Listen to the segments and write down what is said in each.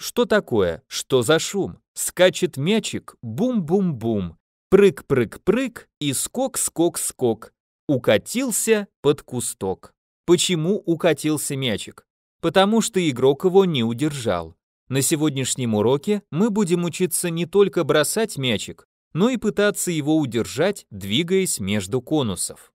Что такое? Что за шум? Скачет мячик, бум-бум-бум. Прыг-прыг-прыг и скок-скок-скок. Укатился под кусток. Почему укатился мячик? Потому что игрок его не удержал. На сегодняшнем уроке мы будем учиться не только бросать мячик, но и пытаться его удержать, двигаясь между конусов.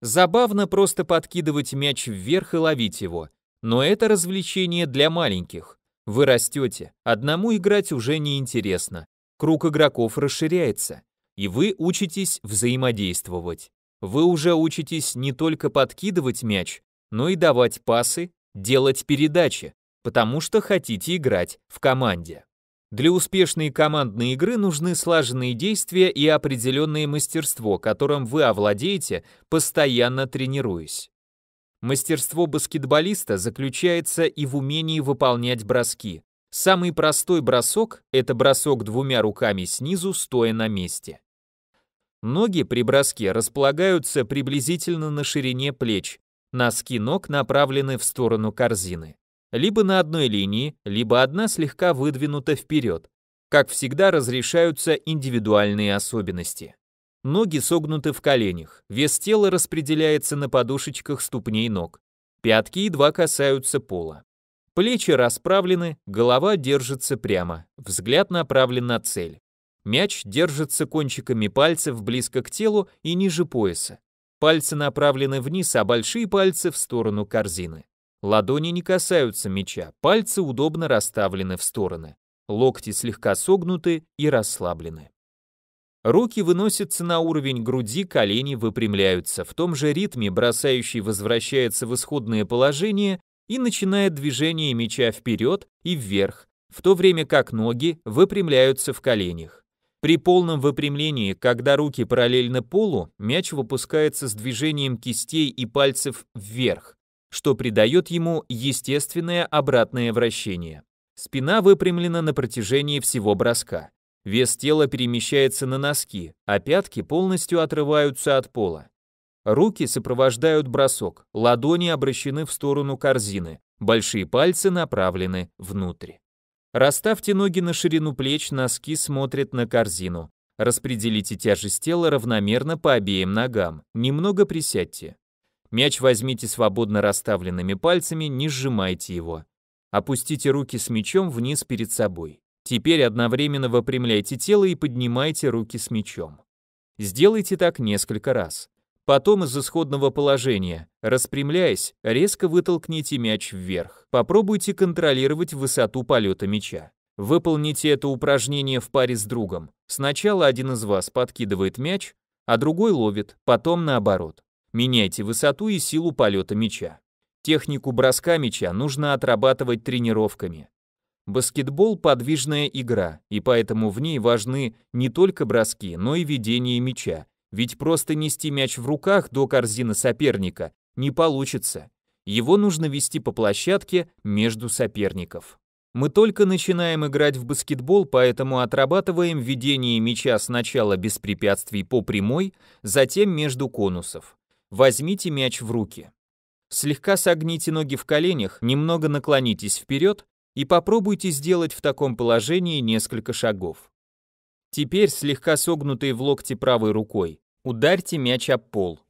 Забавно просто подкидывать мяч вверх и ловить его, но это развлечение для маленьких. Вы растете, одному играть уже не интересно. Круг игроков расширяется, и вы учитесь взаимодействовать. Вы уже учитесь не только подкидывать мяч, но и давать пасы, делать передачи, потому что хотите играть в команде. Для успешной командной игры нужны слаженные действия и определенное мастерство, которым вы овладеете, постоянно тренируясь. Мастерство баскетболиста заключается и в умении выполнять броски. Самый простой бросок – это бросок двумя руками снизу, стоя на месте. Ноги при броске располагаются приблизительно на ширине плеч, носки ног направлены в сторону корзины. Либо на одной линии, либо одна слегка выдвинута вперед. Как всегда разрешаются индивидуальные особенности. Ноги согнуты в коленях, вес тела распределяется на подушечках ступней ног. Пятки едва касаются пола. Плечи расправлены, голова держится прямо, взгляд направлен на цель. Мяч держится кончиками пальцев близко к телу и ниже пояса. Пальцы направлены вниз, а большие пальцы в сторону корзины. Ладони не касаются мяча, пальцы удобно расставлены в стороны. Локти слегка согнуты и расслаблены. Руки выносятся на уровень груди, колени выпрямляются. В том же ритме бросающий возвращается в исходное положение и начинает движение мяча вперед и вверх, в то время как ноги выпрямляются в коленях. При полном выпрямлении, когда руки параллельны полу, мяч выпускается с движением кистей и пальцев вверх, что придает ему естественное обратное вращение. Спина выпрямлена на протяжении всего броска. Вес тела перемещается на носки, а пятки полностью отрываются от пола. Руки сопровождают бросок, ладони обращены в сторону корзины, большие пальцы направлены внутрь. Расставьте ноги на ширину плеч, носки смотрят на корзину. Распределите тяжесть тела равномерно по обеим ногам, немного присядьте. Мяч возьмите свободно расставленными пальцами, не сжимайте его. Опустите руки с мячом вниз перед собой. Теперь одновременно выпрямляйте тело и поднимайте руки с мечом. Сделайте так несколько раз. Потом из исходного положения, распрямляясь, резко вытолкните мяч вверх. Попробуйте контролировать высоту полета мяча. Выполните это упражнение в паре с другом. Сначала один из вас подкидывает мяч, а другой ловит, потом наоборот. Меняйте высоту и силу полета мяча. Технику броска мяча нужно отрабатывать тренировками. Баскетбол – подвижная игра, и поэтому в ней важны не только броски, но и ведение мяча. Ведь просто нести мяч в руках до корзины соперника не получится. Его нужно вести по площадке между соперников. Мы только начинаем играть в баскетбол, поэтому отрабатываем ведение мяча сначала без препятствий по прямой, затем между конусов. Возьмите мяч в руки. Слегка согните ноги в коленях, немного наклонитесь вперед и попробуйте сделать в таком положении несколько шагов. Теперь, слегка согнутой в локте правой рукой, ударьте мяч об пол.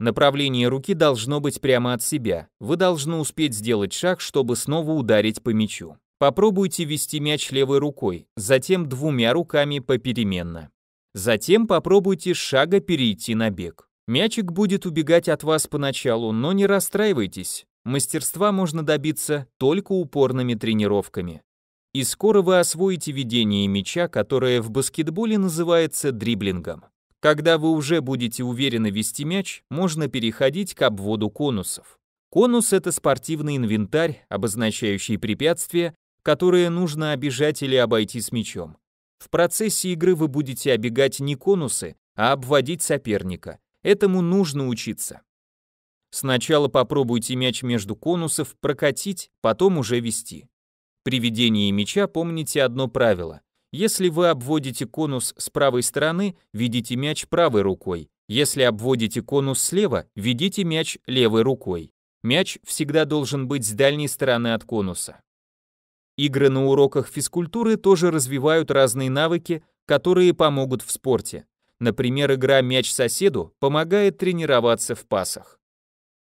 Направление руки должно быть прямо от себя. Вы должны успеть сделать шаг, чтобы снова ударить по мячу. Попробуйте вести мяч левой рукой, затем двумя руками попеременно. Затем попробуйте с шага перейти на бег. Мячик будет убегать от вас поначалу, но не расстраивайтесь. Мастерства можно добиться только упорными тренировками. И скоро вы освоите ведение мяча, которое в баскетболе называется дриблингом. Когда вы уже будете уверенно вести мяч, можно переходить к обводу конусов. Конус – это спортивный инвентарь, обозначающий препятствия, которые нужно обижать или обойти с мячом. В процессе игры вы будете обегать не конусы, а обводить соперника. Этому нужно учиться. Сначала попробуйте мяч между конусов прокатить, потом уже вести. При ведении мяча помните одно правило. Если вы обводите конус с правой стороны, ведите мяч правой рукой. Если обводите конус слева, ведите мяч левой рукой. Мяч всегда должен быть с дальней стороны от конуса. Игры на уроках физкультуры тоже развивают разные навыки, которые помогут в спорте. Например, игра мяч соседу помогает тренироваться в пасах.